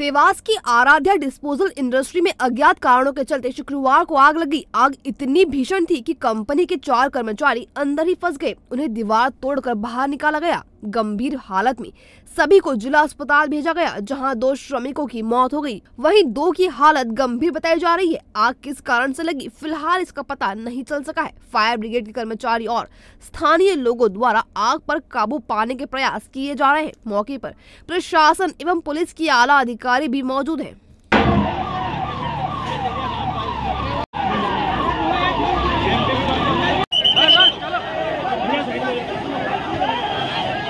देवास की Aaradhya disposal industry में अज्ञात कारणों के चलते शुक्रवार को आग लगी आग इतनी भीषण थी कि कंपनी के चार कर्मचारी अंदर ही फंस गए उन्हें दीवार तोड़कर बाहर निकाला गया गंभीर हालत में सभी को जिला अस्पताल भेजा गया जहां दो श्रमिकों की मौत हो गई वहीं दो की हालत गंभीर बताई जा रही है आग किस कारण से लगी फिलहाल इसका पता नहीं चल सका है फायर ब्रिगेड के कर्मचारी और स्थानीय लोगों द्वारा आग पर काबू पाने के प्रयास किए जा रहे हैं मौके पर प्रशासन एवं पुलिस की आला अधिकारी भी मौजूद है